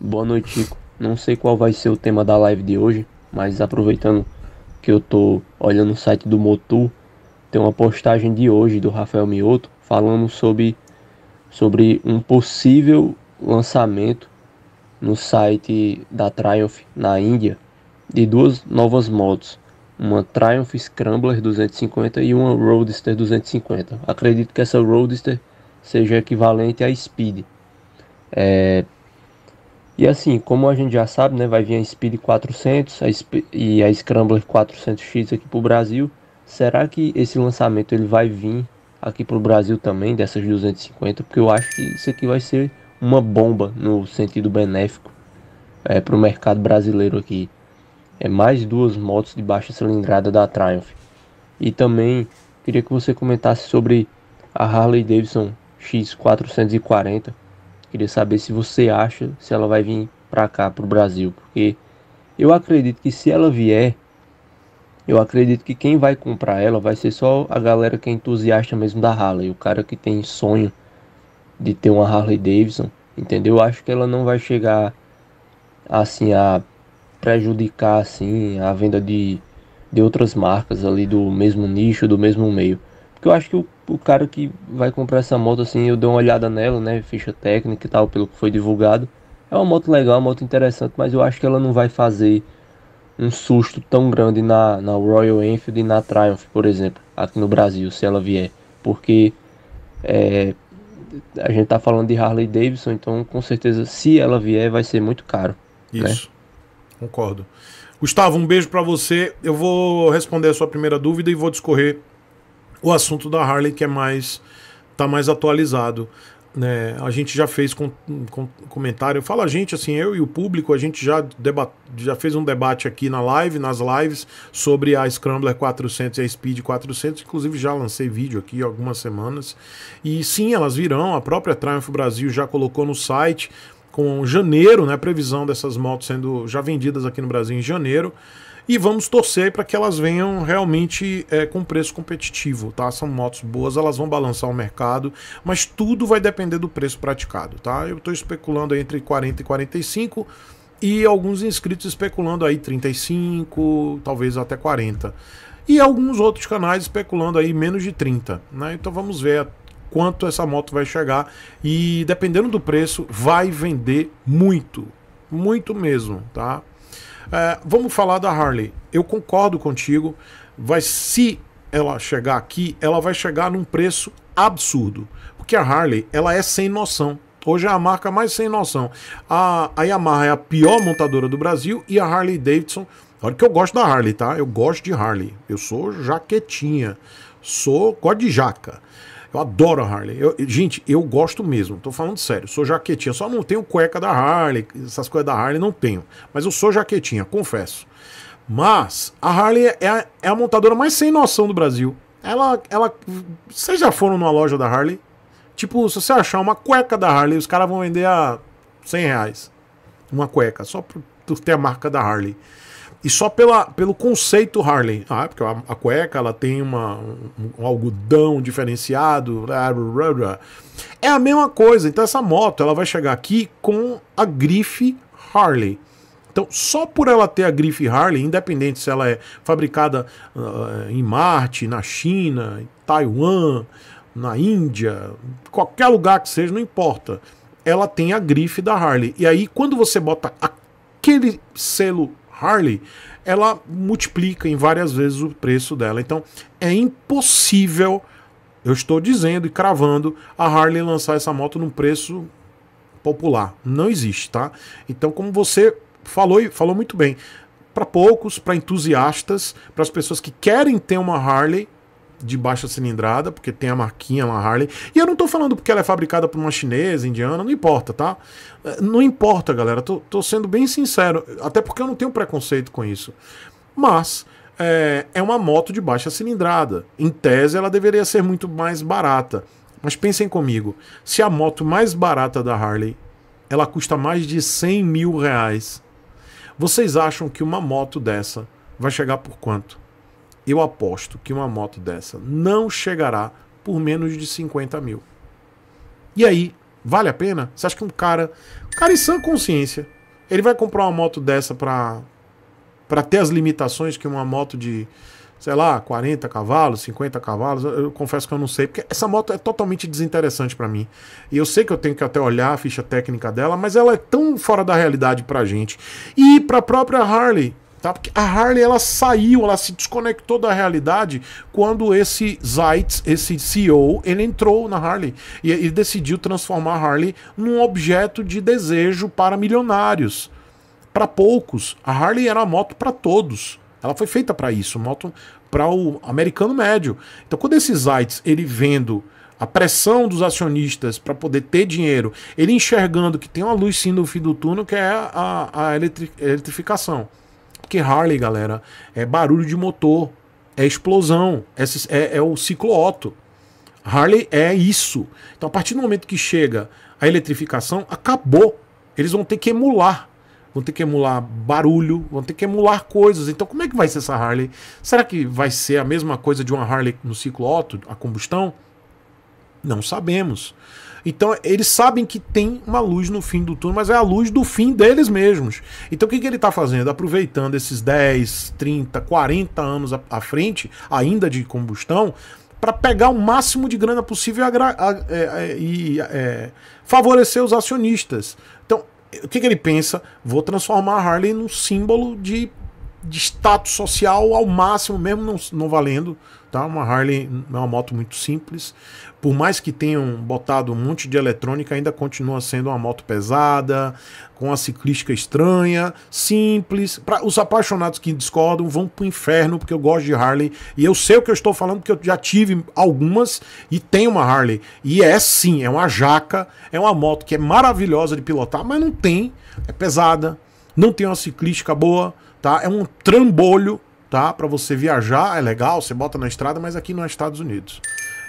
Boa noite, Chico. Não sei qual vai ser o tema da live de hoje, mas aproveitando que eu tô olhando o site do Motu, tem uma postagem de hoje do Rafael Mioto falando sobre, sobre um possível lançamento no site da Triumph na Índia de duas novas motos, uma Triumph Scrambler 250 e uma Roadster 250. Acredito que essa Roadster seja equivalente à Speed. É, e assim, como a gente já sabe, né, vai vir a Speed 400 a Sp e a Scrambler 400X aqui para o Brasil. Será que esse lançamento ele vai vir aqui para o Brasil também, dessas 250? Porque eu acho que isso aqui vai ser uma bomba no sentido benéfico é, para o mercado brasileiro aqui. É mais duas motos de baixa cilindrada da Triumph. E também queria que você comentasse sobre a Harley Davidson X440 Queria saber se você acha se ela vai vir para cá, para o Brasil, porque eu acredito que se ela vier, eu acredito que quem vai comprar ela vai ser só a galera que é entusiasta mesmo da Harley, o cara que tem sonho de ter uma Harley Davidson, entendeu? Eu acho que ela não vai chegar assim a prejudicar assim a venda de, de outras marcas ali do mesmo nicho, do mesmo meio. Porque eu acho que o o cara que vai comprar essa moto assim, eu dei uma olhada nela, né, ficha técnica e tal, pelo que foi divulgado. É uma moto legal, uma moto interessante, mas eu acho que ela não vai fazer um susto tão grande na, na Royal Enfield e na Triumph, por exemplo, aqui no Brasil, se ela vier, porque é, a gente tá falando de Harley Davidson, então com certeza se ela vier vai ser muito caro. Né? Isso. Né? Concordo. Gustavo, um beijo para você. Eu vou responder a sua primeira dúvida e vou discorrer o assunto da Harley que é mais tá mais atualizado. Né? A gente já fez com, com comentário. Fala a gente, assim, eu e o público, a gente já, debate já fez um debate aqui na live, nas lives, sobre a Scrambler 400 e a Speed 400. Inclusive, já lancei vídeo aqui algumas semanas. E sim, elas virão. A própria Triumph Brasil já colocou no site com janeiro, né? Previsão dessas motos sendo já vendidas aqui no Brasil em janeiro. E vamos torcer para que elas venham realmente é, com preço competitivo, tá? São motos boas, elas vão balançar o mercado, mas tudo vai depender do preço praticado, tá? Eu estou especulando entre 40 e 45 e alguns inscritos especulando aí 35, talvez até 40 e alguns outros canais especulando aí menos de 30, né? Então vamos ver quanto essa moto vai chegar e dependendo do preço vai vender muito, muito mesmo, tá? É, vamos falar da Harley. Eu concordo contigo. Vai se ela chegar aqui, ela vai chegar num preço absurdo, porque a Harley ela é sem noção. Hoje é a marca mais sem noção. A, a Yamaha é a pior montadora do Brasil e a Harley Davidson. Olha que eu gosto da Harley, tá? Eu gosto de Harley. Eu sou jaquetinha. Sou gosto de jaca. Eu adoro a Harley. Eu, gente, eu gosto mesmo. Tô falando sério. Sou jaquetinha. Só não tenho cueca da Harley. Essas coisas da Harley não tenho. Mas eu sou jaquetinha, confesso. Mas a Harley é, é a, é a montadora mais sem noção do Brasil. Ela, ela. Vocês já foram numa loja da Harley? Tipo, se você achar uma cueca da Harley, os caras vão vender a 100 reais. Uma cueca, só por ter a marca da Harley. E só pela, pelo conceito Harley. Ah, porque a, a cueca ela tem uma, um, um algodão diferenciado. Blá, blá, blá. É a mesma coisa. Então essa moto ela vai chegar aqui com a grife Harley. Então, só por ela ter a grife Harley, independente se ela é fabricada uh, em Marte, na China, em Taiwan, na Índia, qualquer lugar que seja, não importa. Ela tem a grife da Harley. E aí, quando você bota aquele selo Harley, ela multiplica em várias vezes o preço dela. Então é impossível, eu estou dizendo e cravando, a Harley lançar essa moto num preço popular. Não existe, tá? Então, como você falou e falou muito bem, para poucos, para entusiastas, para as pessoas que querem ter uma Harley, de baixa cilindrada, porque tem a marquinha, uma Harley. E eu não tô falando porque ela é fabricada por uma chinesa, indiana, não importa, tá? É, não importa, galera. Tô, tô sendo bem sincero. Até porque eu não tenho preconceito com isso. Mas é, é uma moto de baixa cilindrada. Em tese, ela deveria ser muito mais barata. Mas pensem comigo: se a moto mais barata da Harley ela custa mais de 100 mil reais, vocês acham que uma moto dessa vai chegar por quanto? eu aposto que uma moto dessa não chegará por menos de 50 mil. E aí, vale a pena? Você acha que um cara, um cara em sã consciência, ele vai comprar uma moto dessa para para ter as limitações que uma moto de, sei lá, 40 cavalos, 50 cavalos, eu confesso que eu não sei, porque essa moto é totalmente desinteressante para mim. E eu sei que eu tenho que até olhar a ficha técnica dela, mas ela é tão fora da realidade pra gente. E para a própria Harley, Tá? Porque a Harley ela saiu, ela se desconectou da realidade quando esse Zeitz, esse CEO, ele entrou na Harley e, e decidiu transformar a Harley num objeto de desejo para milionários, para poucos. A Harley era uma moto para todos. Ela foi feita para isso, moto para o americano médio. Então quando esse Zeitz, ele vendo a pressão dos acionistas para poder ter dinheiro, ele enxergando que tem uma luz sim no fim do túnel, que é a, a eletrificação. Porque Harley, galera, é barulho de motor, é explosão, é, é, é o Otto Harley é isso. Então, a partir do momento que chega a eletrificação, acabou. Eles vão ter que emular. Vão ter que emular barulho, vão ter que emular coisas. Então, como é que vai ser essa Harley? Será que vai ser a mesma coisa de uma Harley no ciclo Otto, a combustão? Não sabemos. Então eles sabem que tem uma luz no fim do túnel, mas é a luz do fim deles mesmos. Então o que, que ele está fazendo? Aproveitando esses 10, 30, 40 anos à frente, ainda de combustão, para pegar o máximo de grana possível é, é, e, é, favorecer os acionistas. Então o que, que ele pensa? Vou transformar a Harley num símbolo de de status social ao máximo, mesmo não, não valendo, Tá? Uma Harley é uma moto muito simples. Por mais que tenham botado um monte de eletrônica, ainda continua sendo uma moto pesada, com a ciclística estranha, simples. para os apaixonados que discordam vão pro inferno, porque eu gosto de Harley. E eu sei o que eu estou falando, porque eu já tive algumas e tenho uma Harley. E é sim, é uma jaca, é uma moto que é maravilhosa de pilotar, mas não tem. É pesada, não tem uma ciclística boa, tá? É um trambolho tá? Para você viajar é legal, você bota na estrada, mas aqui não é Estados Unidos.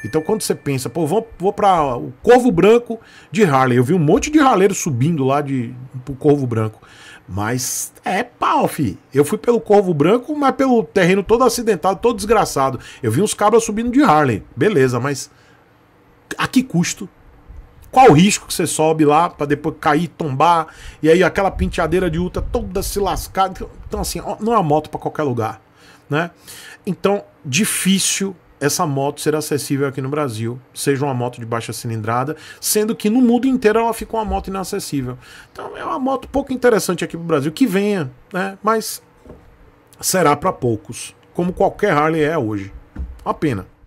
Então quando você pensa, pô, vou, vou para o Corvo Branco de Harley, eu vi um monte de raleiro subindo lá de pro Corvo Branco. Mas é pau, fi. Eu fui pelo Corvo Branco, mas pelo terreno todo acidentado, todo desgraçado. Eu vi uns cabras subindo de Harley. Beleza, mas a que custo? Qual o risco que você sobe lá para depois cair, tombar, e aí aquela penteadeira de Uta toda se lascada. Então assim, não é uma moto para qualquer lugar né? Então, difícil essa moto ser acessível aqui no Brasil, seja uma moto de baixa cilindrada, sendo que no mundo inteiro ela ficou uma moto inacessível. Então é uma moto pouco interessante aqui pro Brasil, que venha, né? Mas será para poucos, como qualquer Harley é hoje. Uma pena.